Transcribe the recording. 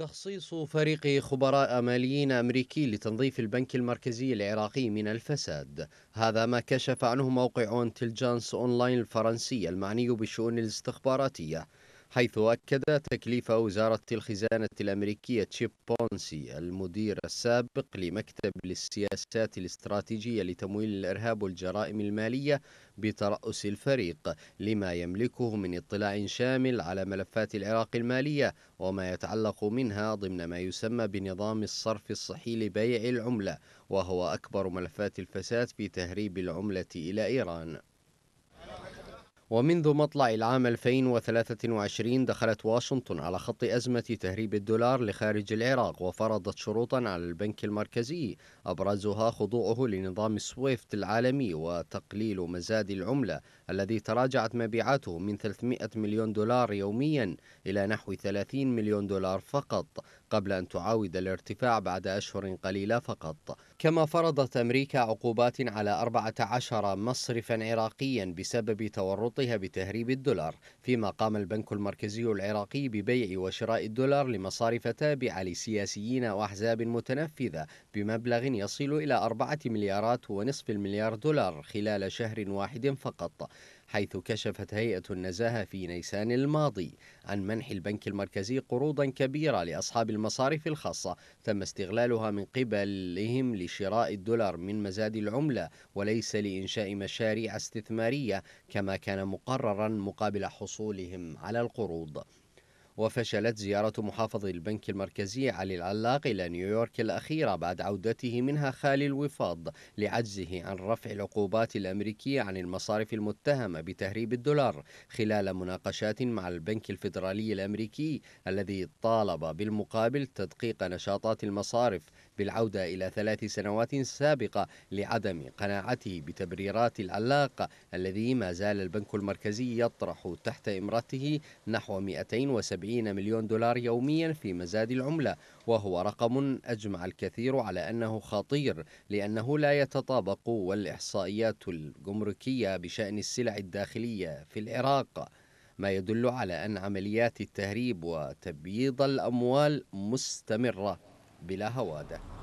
تخصيص فريق خبراء ماليين أمريكي لتنظيف البنك المركزي العراقي من الفساد هذا ما كشف عنه موقع انتلجانس أونلاين الفرنسي المعني بالشؤون الاستخباراتية حيث أكد تكليف وزارة الخزانة الأمريكية تشيب بونسي المدير السابق لمكتب للسياسات الاستراتيجية لتمويل الإرهاب والجرائم المالية بترأس الفريق لما يملكه من اطلاع شامل على ملفات العراق المالية وما يتعلق منها ضمن ما يسمى بنظام الصرف الصحي لبيع العملة وهو أكبر ملفات الفساد في تهريب العملة إلى إيران ومنذ مطلع العام 2023 دخلت واشنطن على خط أزمة تهريب الدولار لخارج العراق وفرضت شروطا على البنك المركزي أبرزها خضوعه لنظام سويفت العالمي وتقليل مزاد العملة الذي تراجعت مبيعاته من 300 مليون دولار يوميا إلى نحو 30 مليون دولار فقط قبل أن تعاود الارتفاع بعد أشهر قليلة فقط كما فرضت أمريكا عقوبات على 14 مصرفا عراقيا بسبب تورط وربطها بتهريب الدولار فيما قام البنك المركزي العراقي ببيع وشراء الدولار لمصارف تابعة لسياسيين وأحزاب متنفذة بمبلغ يصل إلى أربعة مليارات ونصف المليار دولار خلال شهر واحد فقط حيث كشفت هيئة النزاهة في نيسان الماضي عن منح البنك المركزي قروضا كبيرة لأصحاب المصارف الخاصة تم استغلالها من قبلهم لشراء الدولار من مزاد العملة وليس لإنشاء مشاريع استثمارية كما كان مقررا مقابل حصولهم على القروض وفشلت زيارة محافظ البنك المركزي علي العلاق إلى نيويورك الأخيرة بعد عودته منها خالي الوفاض لعجزه عن رفع العقوبات الأمريكية عن المصارف المتهمة بتهريب الدولار خلال مناقشات مع البنك الفيدرالي الأمريكي الذي طالب بالمقابل تدقيق نشاطات المصارف بالعودة إلى ثلاث سنوات سابقة لعدم قناعته بتبريرات العلاق الذي ما زال البنك المركزي يطرح تحت إمرته نحو 270 70 مليون دولار يوميا في مزاد العملة وهو رقم أجمع الكثير على أنه خطير لأنه لا يتطابق والإحصائيات الجمركية بشأن السلع الداخلية في العراق ما يدل على أن عمليات التهريب وتبييض الأموال مستمرة بلا هواده